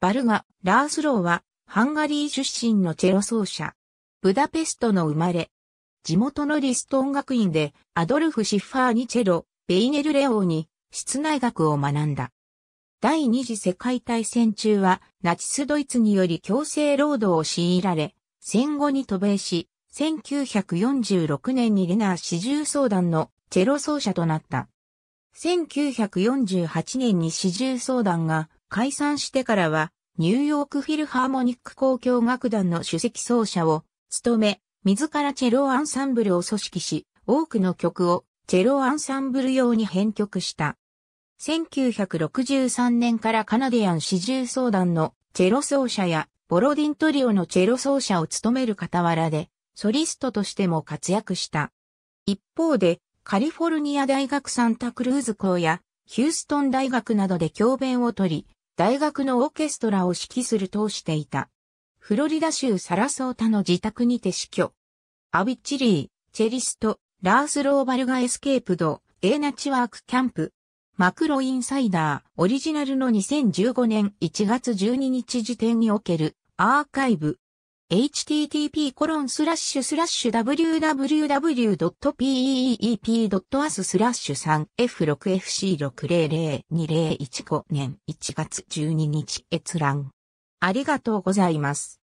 バルガ、ラースローは、ハンガリー出身のチェロ奏者。ブダペストの生まれ。地元のリスト音楽院で、アドルフ・シッファーにチェロ、ベイネル・レオーに、室内楽を学んだ。第二次世界大戦中は、ナチスドイツにより強制労働を強いられ、戦後に渡米し、1946年にレナー四重奏団のチェロ奏者となった。1948年に四重奏団が解散してからは、ニューヨークフィルハーモニック交響楽団の首席奏者を務め、自らチェロアンサンブルを組織し、多くの曲をチェロアンサンブル用に編曲した。1963年からカナディアン四重奏団のチェロ奏者やボロディントリオのチェロ奏者を務める傍らで、ソリストとしても活躍した。一方で、カリフォルニア大学サンタクルーズ校やヒューストン大学などで教鞭をとり、大学のオーケストラを指揮するとしていた。フロリダ州サラソータの自宅にて死去。アビッチリー、チェリスト、ラース・ローバルがエスケープド、エーナチワーク・キャンプ。マクロインサイダー、オリジナルの2015年1月12日時点におけるアーカイブ。h t t p w w w p e e p a s 3 f 6 f c 6 0 0 2 0 1 5年1月12日閲覧。ありがとうございます。